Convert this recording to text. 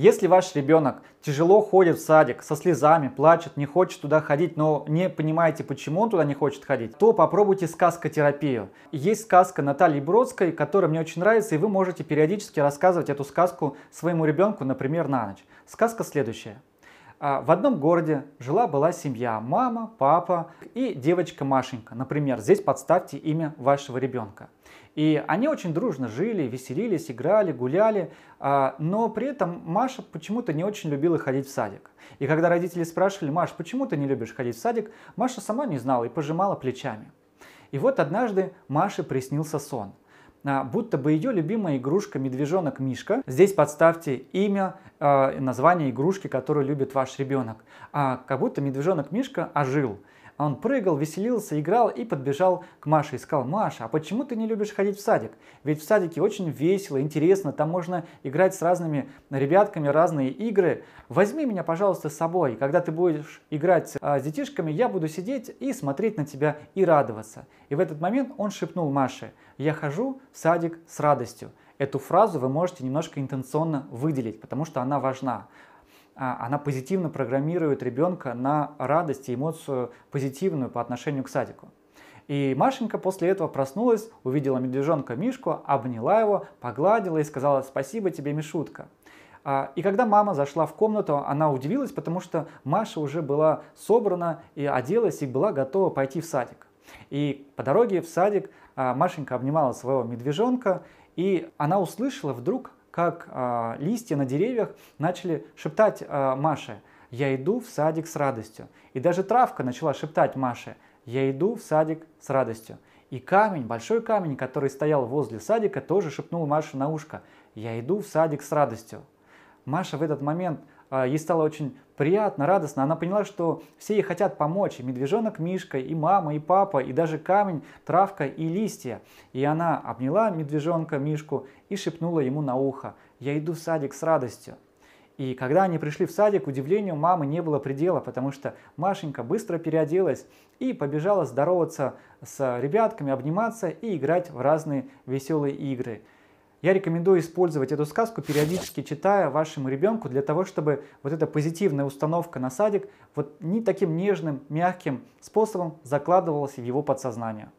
Если ваш ребенок тяжело ходит в садик, со слезами, плачет, не хочет туда ходить, но не понимаете, почему он туда не хочет ходить, то попробуйте сказкотерапию. Есть сказка Натальи Бродской, которая мне очень нравится, и вы можете периодически рассказывать эту сказку своему ребенку, например, на ночь. Сказка следующая. А, в одном городе жила-была семья, мама, папа и девочка Машенька. Например, здесь подставьте имя вашего ребенка. И они очень дружно жили, веселились, играли, гуляли, а, но при этом Маша почему-то не очень любила ходить в садик. И когда родители спрашивали, Маш, почему ты не любишь ходить в садик, Маша сама не знала и пожимала плечами. И вот однажды Маше приснился сон – а, будто бы ее любимая игрушка медвежонок Мишка. Здесь подставьте имя, а, название игрушки, которую любит ваш ребенок. А, как будто медвежонок Мишка ожил. А он прыгал, веселился, играл и подбежал к Маше и сказал, «Маша, а почему ты не любишь ходить в садик? Ведь в садике очень весело, интересно, там можно играть с разными ребятками разные игры. Возьми меня, пожалуйста, с собой. Когда ты будешь играть с а, детишками, я буду сидеть и смотреть на тебя и радоваться». И в этот момент он шепнул Маше, «Я хожу в садик с радостью». Эту фразу вы можете немножко интенционно выделить, потому что она важна. А, она позитивно программирует ребенка на радость и эмоцию позитивную по отношению к садику. И Машенька после этого проснулась, увидела медвежонка Мишку, обняла его, погладила и сказала «Спасибо тебе, Мишутка». А, и когда мама зашла в комнату, она удивилась, потому что Маша уже была собрана и оделась, и была готова пойти в садик. И по дороге в садик а, Машенька обнимала своего медвежонка, и она услышала вдруг как а, листья на деревьях начали шептать а, Маше «Я иду в садик с радостью». И даже травка начала шептать Маше «Я иду в садик с радостью». И камень, большой камень, который стоял возле садика, тоже шепнул Маше на ушко «Я иду в садик с радостью». Маша в этот момент – а, ей стало очень приятно, радостно. Она поняла, что все ей хотят помочь. И медвежонок Мишка, и мама, и папа, и даже камень, травка и листья. И она обняла медвежонка Мишку и шепнула ему на ухо «Я иду в садик с радостью». И когда они пришли в садик, удивлению мамы не было предела, потому что Машенька быстро переоделась и побежала здороваться с ребятками, обниматься и играть в разные веселые игры – я рекомендую использовать эту сказку, периодически читая вашему ребенку, для того, чтобы вот эта позитивная установка на садик вот не таким нежным, мягким способом закладывалась в его подсознание.